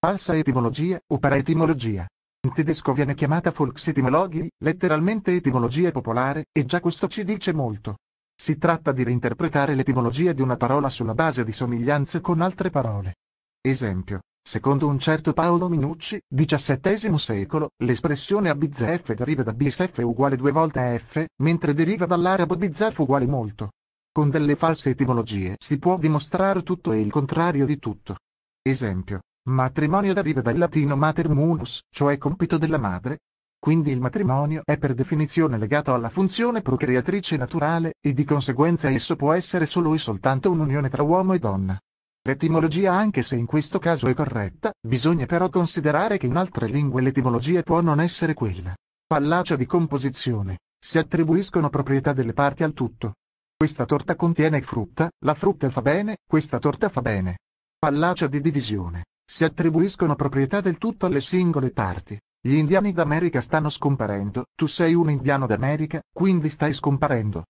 Falsa etimologia o paraetimologia. In tedesco viene chiamata Volksetimologie, letteralmente etimologia popolare, e già questo ci dice molto. Si tratta di reinterpretare l'etimologia di una parola sulla base di somiglianze con altre parole. Esempio, secondo un certo Paolo Minucci, XVII secolo, l'espressione abizzef deriva da bisf uguale due volte a f, mentre deriva dall'arabo bizzarf uguale molto. Con delle false etimologie si può dimostrare tutto e il contrario di tutto. Esempio, Matrimonio deriva dal latino mater munus, cioè compito della madre. Quindi il matrimonio è per definizione legato alla funzione procreatrice naturale, e di conseguenza esso può essere solo e soltanto un'unione tra uomo e donna. L'etimologia anche se in questo caso è corretta, bisogna però considerare che in altre lingue l'etimologia può non essere quella. Fallacia di composizione. Si attribuiscono proprietà delle parti al tutto. Questa torta contiene frutta, la frutta fa bene, questa torta fa bene. Fallacia di divisione. Si attribuiscono proprietà del tutto alle singole parti. Gli indiani d'America stanno scomparendo, tu sei un indiano d'America, quindi stai scomparendo.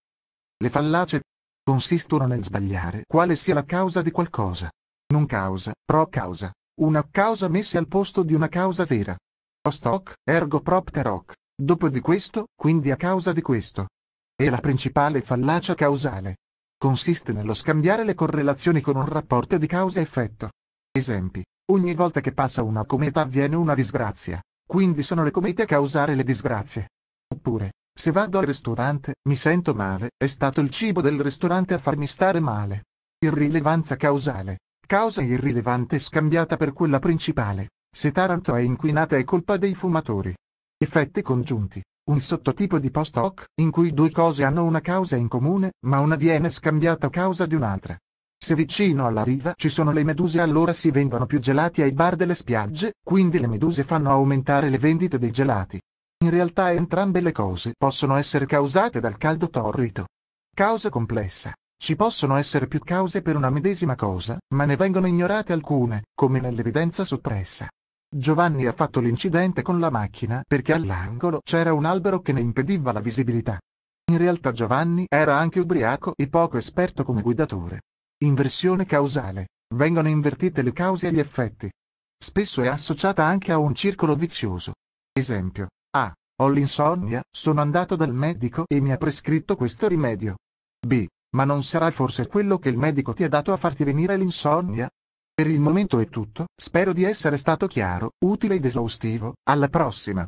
Le fallacie consistono nel sbagliare quale sia la causa di qualcosa. Non causa, pro causa. Una causa messa al posto di una causa vera. Post hoc, ergo propter hoc. Dopo di questo, quindi a causa di questo. E la principale fallacia causale. Consiste nello scambiare le correlazioni con un rapporto di causa-effetto. Esempi. Ogni volta che passa una cometa avviene una disgrazia, quindi sono le comete a causare le disgrazie. Oppure, se vado al ristorante, mi sento male, è stato il cibo del ristorante a farmi stare male. Irrilevanza causale. Causa irrilevante scambiata per quella principale. Se Taranto è inquinata è colpa dei fumatori. Effetti congiunti. Un sottotipo di post hoc, in cui due cose hanno una causa in comune, ma una viene scambiata a causa di un'altra. Se vicino alla riva ci sono le meduse allora si vendono più gelati ai bar delle spiagge, quindi le meduse fanno aumentare le vendite dei gelati. In realtà entrambe le cose possono essere causate dal caldo torrido. Causa complessa. Ci possono essere più cause per una medesima cosa, ma ne vengono ignorate alcune, come nell'evidenza soppressa. Giovanni ha fatto l'incidente con la macchina perché all'angolo c'era un albero che ne impediva la visibilità. In realtà Giovanni era anche ubriaco e poco esperto come guidatore. Inversione causale. Vengono invertite le cause e gli effetti. Spesso è associata anche a un circolo vizioso. Esempio. A. Ho l'insonnia, sono andato dal medico e mi ha prescritto questo rimedio. B. Ma non sarà forse quello che il medico ti ha dato a farti venire l'insonnia? Per il momento è tutto, spero di essere stato chiaro, utile ed esaustivo, alla prossima.